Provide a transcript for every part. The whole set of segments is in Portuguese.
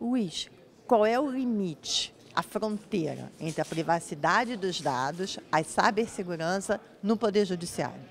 Luiz, qual é o limite, a fronteira entre a privacidade dos dados, a cibersegurança no Poder Judiciário?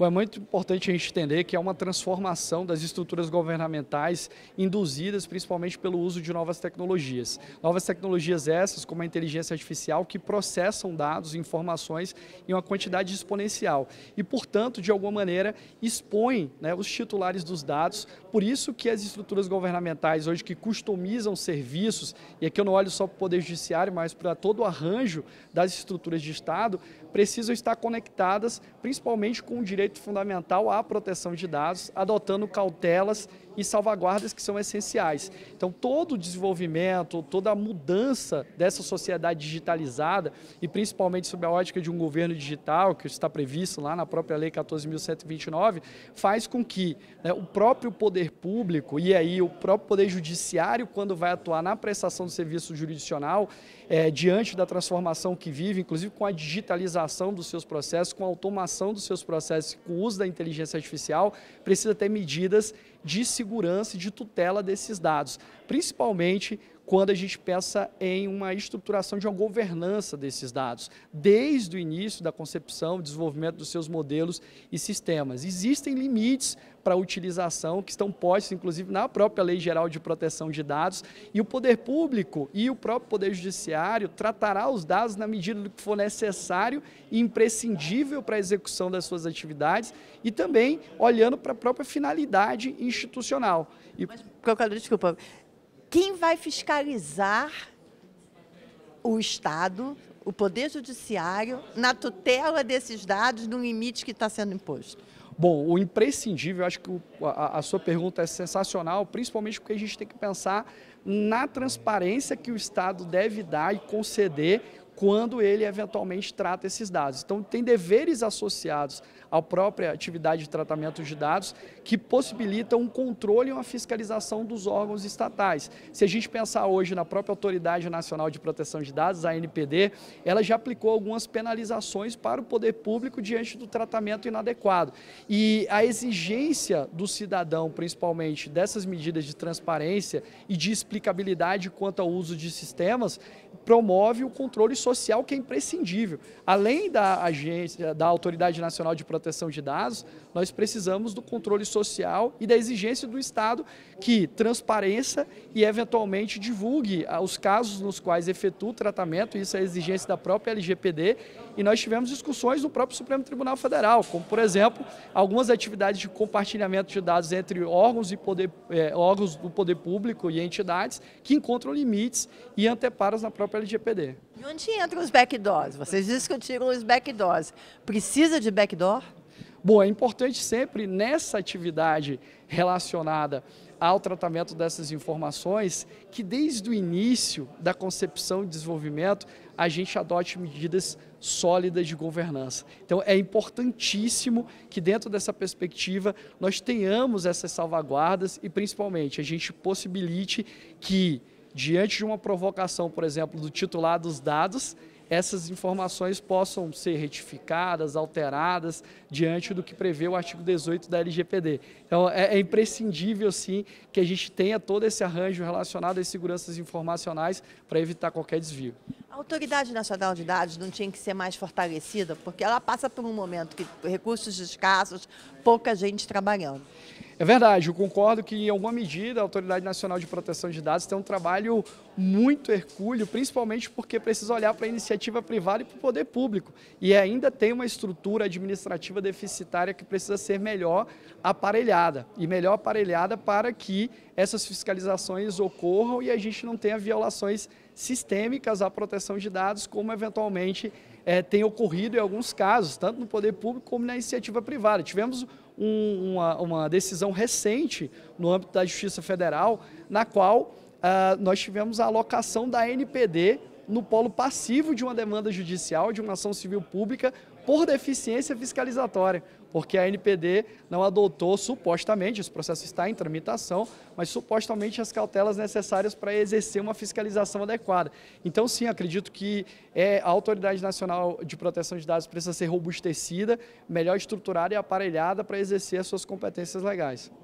É muito importante a gente entender que é uma transformação das estruturas governamentais induzidas principalmente pelo uso de novas tecnologias. Novas tecnologias essas, como a inteligência artificial, que processam dados e informações em uma quantidade exponencial e, portanto, de alguma maneira, expõem né, os titulares dos dados. Por isso que as estruturas governamentais hoje que customizam serviços, e aqui eu não olho só para o Poder Judiciário, mas para todo o arranjo das estruturas de Estado, precisam estar conectadas principalmente com o direito fundamental à proteção de dados, adotando cautelas e salvaguardas que são essenciais. Então, todo o desenvolvimento, toda a mudança dessa sociedade digitalizada, e principalmente sob a ótica de um governo digital, que está previsto lá na própria Lei 14.129, faz com que né, o próprio poder público e aí o próprio poder judiciário, quando vai atuar na prestação do serviço jurisdicional, é, diante da transformação que vive, inclusive com a digitalização, otimização dos seus processos, com a automação dos seus processos, com o uso da inteligência artificial, precisa ter medidas de segurança e de tutela desses dados, principalmente quando a gente pensa em uma estruturação de uma governança desses dados, desde o início da concepção e desenvolvimento dos seus modelos e sistemas. Existem limites para a utilização que estão postos, inclusive, na própria Lei Geral de Proteção de Dados, e o poder público e o próprio poder judiciário tratará os dados na medida do que for necessário e imprescindível para a execução das suas atividades e também olhando para a própria finalidade institucional institucional. E... Mas, é desculpa. Quem vai fiscalizar o Estado, o Poder Judiciário, na tutela desses dados, no limite que está sendo imposto? Bom, o imprescindível, acho que a, sua pergunta é sensacional, principalmente porque a gente tem que pensar na transparência que o Estado deve dar e conceder quando ele eventualmente trata esses dados. Então, tem deveres associados à própria atividade de tratamento de dados que possibilitam um controle e uma fiscalização dos órgãos estatais. Se a gente pensar hoje na própria Autoridade Nacional de Proteção de Dados, a ANPD, ela já aplicou algumas penalizações para o poder público diante do tratamento inadequado. E a exigência do cidadão, principalmente, dessas medidas de transparência e de explicabilidade quanto ao uso de sistemas, promove o controle social social que é imprescindível. Além da agência, da Autoridade Nacional de Proteção de Dados, nós precisamos do controle social e da exigência do Estado que transpareça e eventualmente divulgue ah, os casos nos quais efetua o tratamento, isso é a exigência da própria LGPD, e nós tivemos discussões no próprio Supremo Tribunal Federal, como por exemplo, algumas atividades de compartilhamento de dados entre órgãos e poder, eh, órgãos do poder público e entidades que encontram limites e anteparos na própria LGPD. E onde entram os backdoors? Vocês discutiram os backdoors. Precisa de backdoor? Bom, é importante sempre nessa atividade relacionada ao tratamento dessas informações que desde o início da concepção e desenvolvimento a gente adote medidas sólidas de governança. Então é importantíssimo que dentro dessa perspectiva nós tenhamos essas salvaguardas e principalmente a gente possibilite que diante de uma provocação, por exemplo, do titular dos dados, essas informações possam ser retificadas, alteradas, diante do que prevê o artigo 18 da LGPD. Então, é, é imprescindível, sim, que a gente tenha todo esse arranjo relacionado às seguranças informacionais para evitar qualquer desvio. A Autoridade Nacional de Dados não tinha que ser mais fortalecida, porque ela passa por um momento que recursos escassos, pouca gente trabalhando. É verdade, eu concordo que em alguma medida a Autoridade Nacional de Proteção de Dados tem um trabalho muito hercúleo, principalmente porque precisa olhar para a iniciativa privada e para o poder público. E ainda tem uma estrutura administrativa deficitária que precisa ser melhor aparelhada e melhor aparelhada para que essas fiscalizações ocorram e a gente não tenha violações sistêmicas à proteção de dados, como eventualmente é, tem ocorrido em alguns casos, tanto no poder público como na iniciativa privada. Tivemos um, uma, uma, decisão recente no âmbito da Justiça Federal, na qual ah, nós tivemos a alocação da NPD no polo passivo de uma demanda judicial, de uma ação civil pública, por deficiência fiscalizatória, porque a NPD não adotou supostamente, esse processo está em tramitação, mas supostamente as cautelas necessárias para exercer uma fiscalização adequada. Então, sim, acredito que é, a Autoridade Nacional de Proteção de Dados precisa ser robustecida, melhor estruturada e aparelhada para exercer as suas competências legais.